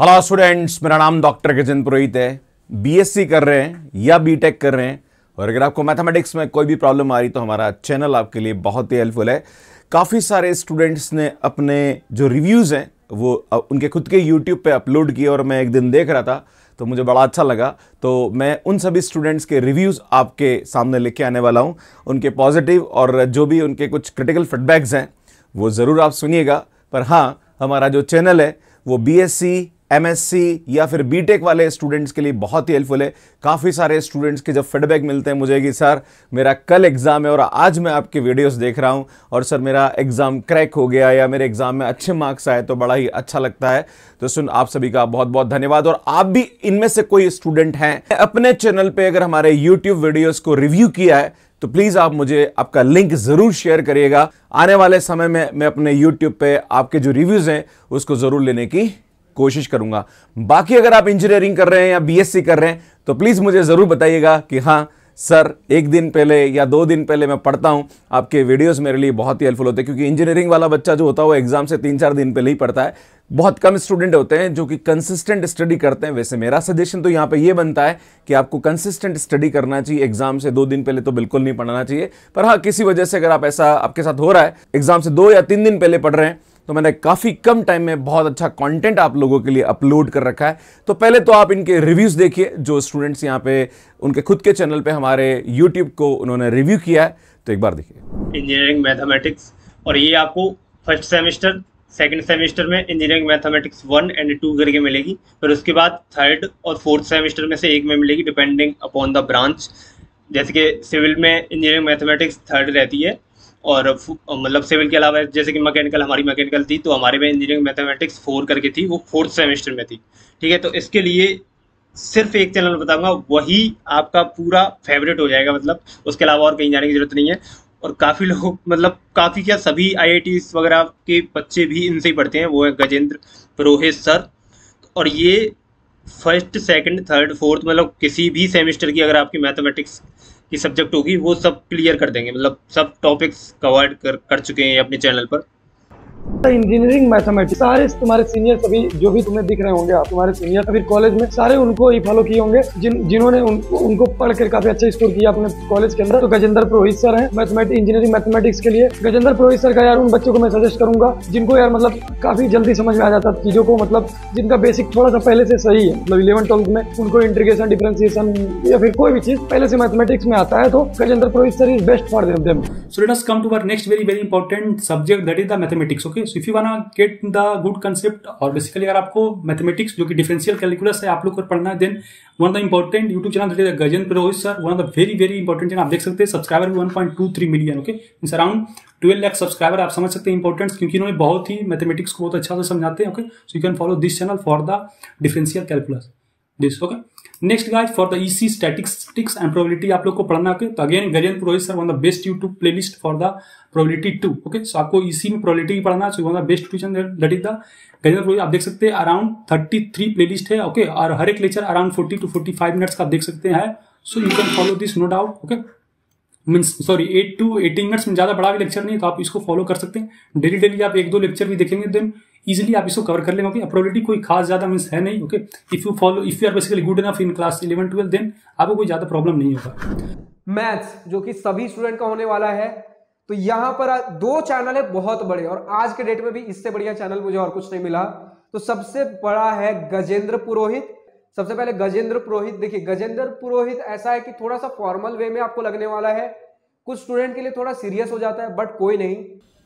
Hello students मेरा नाम doctor Gajendra पुरोहित है बीएससी कर रहे हैं या बीटेक कर रहे हैं और अगर आपको मैथमेटिक्स में कोई भी प्रॉब्लम आ रही तो हमारा चैनल आपके लिए बहुत ही हेल्पफुल है काफ़ी सारे स्टूडेंट्स ने अपने जो रिव्यूज़ हैं वो उनके खुद के यूट्यूब पे अपलोड किए और मैं एक दिन देख रहा था तो मुझे बड़ा अच्छा लगा तो मैं उन सभी स्टूडेंट्स के रिव्यूज़ आपके सामने लेके आने वाला हूँ उनके पॉजिटिव और जो भी उनके कुछ क्रिटिकल फीडबैक्स हैं वो ज़रूर आप सुनिएगा पर हाँ हमारा जो चैनल है वो बी एमएससी या फिर बीटेक वाले स्टूडेंट्स के लिए बहुत ही हेल्पफुल है काफ़ी सारे स्टूडेंट्स के जब फीडबैक मिलते हैं मुझे कि सर मेरा कल एग्ज़ाम है और आज मैं आपके वीडियोस देख रहा हूं और सर मेरा एग्ज़ाम क्रैक हो गया या मेरे एग्ज़ाम में अच्छे मार्क्स आए तो बड़ा ही अच्छा लगता है तो सुन आप सभी का बहुत बहुत धन्यवाद और आप भी इनमें से कोई स्टूडेंट हैं अपने चैनल पर अगर हमारे यूट्यूब वीडियोज़ को रिव्यू किया है तो प्लीज़ आप मुझे आपका लिंक ज़रूर शेयर करिएगा आने वाले समय में मैं अपने यूट्यूब पे आपके जो रिव्यूज़ हैं उसको ज़रूर लेने की कोशिश करूंगा बाकी अगर आप इंजीनियरिंग कर रहे हैं या बीएससी कर रहे हैं तो प्लीज़ मुझे ज़रूर बताइएगा कि हाँ सर एक दिन पहले या दो दिन पहले मैं पढ़ता हूँ आपके वीडियोस मेरे लिए बहुत ही हेल्पफुल होते हैं क्योंकि इंजीनियरिंग वाला बच्चा जो होता है वो एग्ज़ाम से तीन चार दिन पहले ही पढ़ता है बहुत कम स्टूडेंट होते हैं जो कि कंसिस्टेंट स्टडी करते हैं वैसे मेरा सजेशन तो यहाँ पे ये बनता है कि आपको कंसिस्टेंट स्टडी करना चाहिए एग्जाम से दो दिन पहले तो बिल्कुल नहीं पढ़ना चाहिए पर हाँ किसी वजह से अगर आप ऐसा आपके साथ हो रहा है एग्जाम से दो या तीन दिन पहले पढ़ रहे हैं तो मैंने काफ़ी कम टाइम में बहुत अच्छा कंटेंट आप लोगों के लिए अपलोड कर रखा है तो पहले तो आप इनके रिव्यूज़ देखिए जो स्टूडेंट्स यहाँ पे उनके खुद के चैनल पे हमारे यूट्यूब को उन्होंने रिव्यू किया है तो एक बार देखिए इंजीनियरिंग मैथमेटिक्स और ये आपको फर्स्ट सेमेस्टर सेकेंड सेमेस्टर में engineering mathematics one and two करके मिलेगी फिर उसके बाद थर्ड और फोर्थ सेमेस्टर में से एक में मिलेगी डिपेंडिंग अपॉन द ब्रांच जैसे कि सिविल में इंजीनियरिंग मैथमेटिक्स थर्ड रहती है और मतलब सिविल के अलावा जैसे कि मैकेनिकल हमारी मैकेनिकल थी तो हमारे में इंजीनियरिंग मैथमेटिक्स फोर करके थी वो फोर्थ सेमेस्टर में थी ठीक है तो इसके लिए सिर्फ एक चैनल बताऊंगा वही आपका पूरा फेवरेट हो जाएगा मतलब उसके अलावा और कहीं जाने की जरूरत नहीं है और काफ़ी लोग मतलब काफ़ी क्या सभी आई वगैरह के बच्चे भी इनसे ही पढ़ते हैं वो है गजेंद्र पुरोहित सर और ये फर्स्ट सेकंड थर्ड फोर्थ मतलब किसी भी सेमेस्टर की अगर आपकी मैथमेटिक्स की सब्जेक्ट होगी वो सब क्लियर कर देंगे मतलब सब टॉपिक्स कवर कर कर चुके हैं अपने चैनल पर इंजीनियरिंग मैथमेटिक्स सारे तुम्हारे सीनियर सभी जो भी तुम्हें दिख रहे होंगे आप तुम्हारे सीनियर फिर कॉलेज में सारे उनको ही फॉलो किए होंगे जिन जिन्होंने उन, उनको पढ़ कर काफी अच्छा स्कोर किया अपने कॉलेज के अंदर तो गजेंद्र प्रोहित सर है मैथमेटिक्स इंजीनियरिंग मैथमेटिक्स के लिए गजेंद्र प्रोहित सर का यार उन बच्चों को मैं सजेस्ट करूंगा जिनको यार मतलब काफी जल्दी समझ में आ जाता चीजों को मतलब जिनका बेसिक थोड़ा सा पहले से सही है मतलब इलेवन ट्वेल्थ में उनको इंटीग्रेशन डिफ्रेंसिएशन या फिर कोई भी चीज पहले से मैथमेटिक्स में आता है तो Gajendra Purohit sir is best for them so let us come to our next very very important subject that is the mathematics okay so if you wanna get the good concept और बेसिकली अगर आपको mathematics जो कि differential calculus है आप लोग को पढ़ना है then one of the important YouTube channel that is Gajendra Rohit sir one of the very very important channel आप देख सकते हैं सब्सक्राइबर भी one point two three million okay means around twelve lakh subscriber आप समझ सकते हैं इंपॉर्टेंट क्योंकि इन्होंने बहुत ही मैथमेटिक्स को बहुत अच्छा से समझाते हैं okay so you can follow this channel for the differential calculus this okay next guys for the इसी स्टैटिस्टिक्स एंड प्रोबेबिलिटी आप लोग को पढ़ना के तो again Gajendra Purohit sir one the best YouTube playlist for the probability too okay so आपको इसी e में प्रोबेबिलिटी पढ़ना so one the best tuition that is the Gajendra Purohit आप देख सकते हैं around thirty three play playlist है ओके okay? और हर एक lecture around forty two forty five minutes का देख सकते हैं so you can follow this no doubt okay means sorry eight to eighteen minutes में ज़्यादा बड़ा भी लेक्चर नहीं तो आप इसको फॉलो कर सकते हैं डेली डेली आप एक दो लेक्चर भी देखेंगे देन इजिली आप इसको कवर कर लेंगे ओके अप्रोबिलिटी कोई खास ज्यादा मीन्स है नहीं okay if you follow if you are basically good enough in class eleven twelfth then आपको कोई ज्यादा प्रॉब्लम नहीं होगा मैथ्स जो कि सभी स्टूडेंट का होने वाला है तो यहां पर दो चैनल है बहुत बड़े और आज के डेट में भी इससे बढ़िया चैनल मुझे और कुछ नहीं मिला तो सबसे बड़ा है गजेंद्र पुरोहित सबसे पहले गजेंद्र पुरोहित देखिए गजेंद्र पुरोहित ऐसा है कि थोड़ा सा फॉर्मल वे में आपको लगने वाला है कुछ स्टूडेंट के लिए थोड़ा सीरियस हो जाता है बट कोई नहीं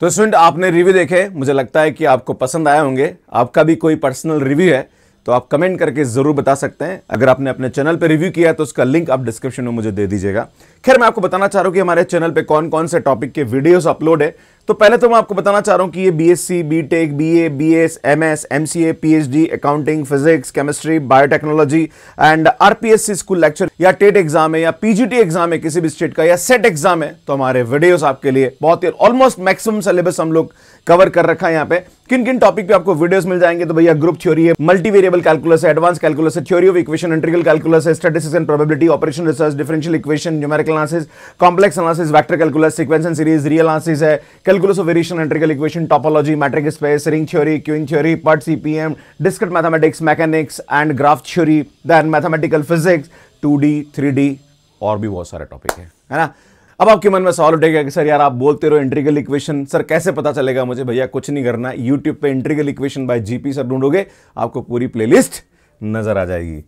तो स्टूडेंट आपने रिव्यू देखे मुझे लगता है कि आपको पसंद आए होंगे आपका भी कोई पर्सनल रिव्यू है तो आप कमेंट करके ज़रूर बता सकते हैं अगर आपने अपने चैनल पर रिव्यू किया तो उसका लिंक आप डिस्क्रिप्शन में मुझे दे दीजिएगा खैर मैं आपको बताना चाह रहा हूं कि हमारे चैनल पर कौन कौन से टॉपिक के वीडियोस अपलोड है तो पहले तो मैं आपको बताना चाह रहा हूं कि ये BSc, BTech, BA, BS, MS, MCA, PhD, accounting physics chemistry biotechnology and RPSC school lecture या टेट एग्जाम e है या पीजीटी एग्जाम है किसी भी स्टेट का या सेट एग्जाम e है तो हमारे वीडियोस आपके लिए बहुत ही ऑलमोस्ट मैक्सिमम सिलेबस हम लोग कवर कर रखा है यहाँ पे किन किन टॉपिक पे आपको वीडियोस मिल जाएंगे तो भैया ग्रुप थ्योरी है मल्टीवेरिएबल कैलकुलस है एडवांस कैलकुलस है theory of equation integral calculus है statistics and probability operation research differential equation numerical analysis complex analysis vector calculus sequence and series real analysis है calculus of variation and integral equation, topology, matrix space, ring theory, queuing theory, part CPM, discrete mathematics, mechanics and graph theory, then mathematical physics, 2D, 3D और भी बहुत सारे topic है है ना अब आपके मन में सवाल उठेगा कि सर यार आप बोलते रहो इंट्रीगल इक्वेशन सर कैसे पता चलेगा मुझे भैया कुछ नहीं करना यूट्यूब पे integral equation by GP sir ढूंढोगे आपको पूरी प्लेलिस्ट नज़र आ जाएगी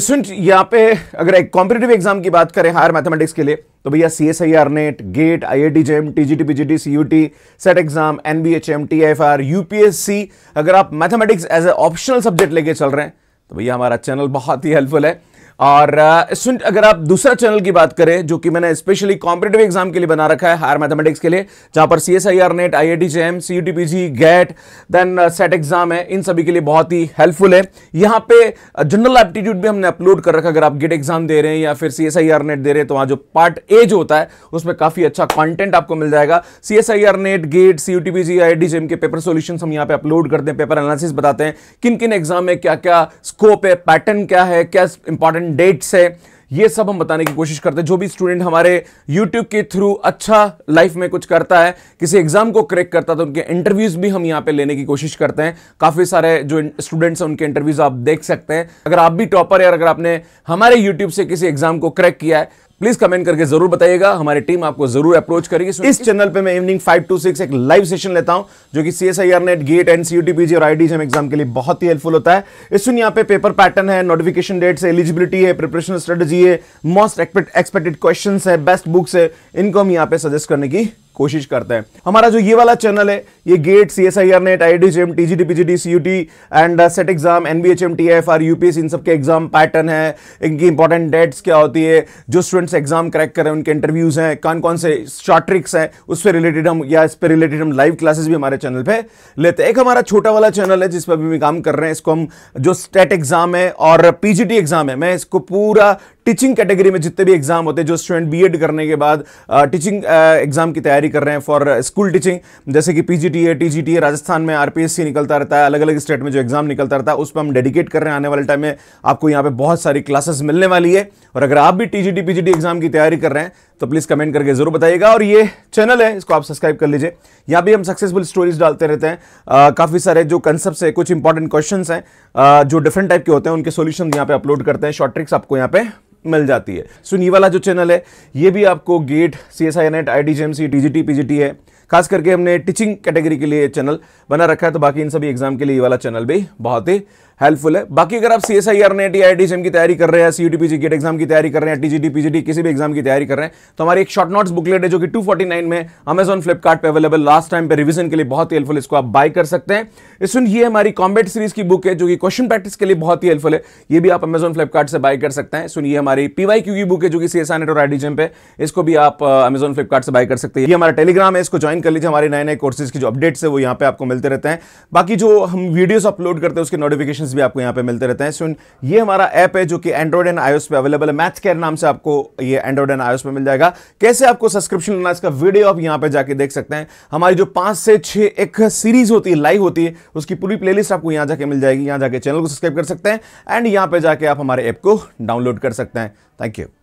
स्टूडेंट यहाँ पे अगर एक कॉम्पिटेटिव एग्जाम की बात करें हायर मैथमेटिक्स के लिए तो भैया C S I R NET GATE I I T J M T G T P G T C U T SET exam N B H M T F R U P S C अगर आप mathematics as a optional subject लेके चल रहे हैं तो भैया हमारा channel बहुत ही हेल्पफुल है और स्टूडेंट अगर आप दूसरा चैनल की बात करें जो कि मैंने स्पेशली कॉम्पिटेटिव एग्जाम के लिए बना रखा है हायर मैथमेटिक्स के लिए जहां पर C S I R NET I I T J M C U T P G GATE then SET exam है इन सभी के लिए बहुत ही हेल्पफुल है यहाँ पे जनरल एप्टीट्यूड भी हमने अपलोड कर रखा है अगर आप गेट एग्जाम दे रहे हैं या फिर C S I R NET दे रहे हैं तो वहाँ जो पार्ट ए जो होता है उसमें काफ़ी अच्छा कॉन्टेंट आपको मिल जाएगा C S I R NET GATE C U T P G I I T J M के पेपर सोल्यूशन हम यहाँ पे अपलोड करते हैं पेपर एनालिसिस बताते हैं किन किन एग्जाम में क्या क्या स्कोप है पैटर्न क्या है क्या इंपॉर्टेंट इंपॉर्टेंट डेट्स है ये सब हम बताने की कोशिश करते हैं जो भी स्टूडेंट हमारे यूट्यूब के थ्रू अच्छा लाइफ में कुछ करता है किसी एग्जाम को क्रैक करता है तो उनके इंटरव्यूज भी हम यहाँ पे लेने की कोशिश करते हैं काफ़ी सारे जो स्टूडेंट्स हैं उनके इंटरव्यूज आप देख सकते हैं अगर आप भी टॉपर है और अगर आपने हमारे यूट्यूब से किसी एग्जाम को क्रैक किया है प्लीज कमेंट करके जरूर बताइएगा हमारी टीम आपको जरूर अप्रोच करेगी इस चैनल पे मैं इवनिंग फाइव टू सिक्स एक लाइव सेशन लेता हूं जो कि CSIR NET GATE and C PG और आईडी एग्जाम के लिए बहुत ही हेल्पफुल होता है इस सुन यहाँ पे पेपर पैटर्न है नोटिफिकेशन डेट्स है एलिजिबिलिटी है प्रिपरेशन स्ट्रेटेजी है मोस्ट एक्सपेक्टेड क्वेश्चन है बेस्ट बुक्स है इनको हम यहाँ पे सजेस्ट करने की कोशिश करते हैं हमारा जो ये वाला चैनल है ये GATE C S I R NET I D G M T G D P G D C U T and SET exam N B H M T F R U P S इन सबके exam pattern है इनकी important dates क्या होती है जो students exam crack करें उनके इंटरव्यूज हैं कौन कौन से शॉर्ट ट्रिक्स हैं उस पर रिलेटेड हम या इस पर रिलेटेड हम लाइव क्लासेस भी हमारे चैनल पर लेते हैं एक हमारा छोटा वाला चैनल है जिस पर भी काम कर रहे हैं इसको हम जो स्टेट एग्जाम है और पीजीटी एग्जाम है मैं इसको पूरा टीचिंग कैटेगरी में जितने भी एग्जाम होते हैं जो स्टूडेंट बीएड करने के बाद टीचिंग एग्जाम की तैयारी कर रहे हैं फॉर स्कूल टीचिंग जैसे कि पीजीटी है टीजीटी है राजस्थान में आरपीएससी निकलता रहता है अलग अलग स्टेट में जो एग्जाम निकलता रहता है उस पर हम डेडिकेट कर रहे हैं आने वाले टाइम में आपको यहाँ पे बहुत सारी क्लासेस मिलने वाली है और अगर आप भी टीजीटी पीजीटी एग्जाम की तैयारी कर रहे हैं तो प्लीज़ कमेंट करके ज़रूर बताइएगा और ये चैनल है इसको आप सब्सक्राइब कर लीजिए यहाँ भी हम सक्सेसफुल स्टोरीज डालते रहते हैं काफ़ी सारे जो कंसेप्ट है कुछ इंपॉर्टेंट क्वेश्चन हैं जो डिफरेंट टाइप के होते हैं उनके सोल्यूशन यहाँ पे अपलोड करते हैं शॉर्ट ट्रिक्स आपको यहाँ पे मिल जाती है सो ये वाला जो चैनल है ये भी आपको GATE C S I NET I D T G है खास करके हमने टीचिंग कैटेगरी के लिए चैनल बना रखा है तो बाकी इन सभी एग्जाम के लिए ये वाला चैनल भी बहुत ही हेल्पफुल है बाकी अगर आप C S I R NET या आई की तैयारी कर रहे हैं C U T GATE exam की तैयारी कर रहे हैं टीजीडी पीजीडी किसी भी एग्जाम की तैयारी कर रहे हैं तो हमारी एक शॉर्ट नोट्स बुकलेट है जो कि 249 में अमेजन फ्लिपकार्ट पे अवेलेबल लास्ट टाइम पे रिविजन के लिए बहुत ही हेल्पफुल इसको आप बाय कर सकते हैं इसमें ये हमारी कॉम्बेट सीरीज की बुक है जो कि क्वेश्चन प्रैक्टिस के लिए बहुत ही हेल्पफुल है ये भी आप अमेजन फ्लिपकार्ट से बाय कर सकते हैं सुनिए हमारी पीवाई क्यू की बुक है जो कि सी एस आई नेट और आई पे इसको भी आप अमेजन फ्लिपकार्ट से बाय कर सकते हैं ये हमारा टेलीग्राम है इसको ज्वाइन कर लीजिए हमारे नए नए कोर्सेज की जो अपडेट्स है वो यहाँ पे आपको मिलते रहते हैं बाकी जो हम वीडियोज अपलोड करते हैं उसके नोटिफिकेशन ऑप्शंस भी आपको यहाँ पे मिलते रहते हैं सुन ये हमारा ऐप है जो कि एंड्रॉइड एंड आयोस पे अवेलेबल है मैथ केयर नाम से आपको ये एंड्रॉइड एंड आयोस पे मिल जाएगा कैसे आपको सब्सक्रिप्शन लेना इसका वीडियो आप यहाँ पे जाके देख सकते हैं हमारी जो पाँच से छः एक सीरीज होती है लाइव होती है उसकी पूरी प्ले आपको यहाँ जाके मिल जाएगी यहाँ जाके चैनल को सब्सक्राइब कर सकते हैं एंड यहाँ पे जाके आप हमारे ऐप को डाउनलोड कर सकते हैं थैंक यू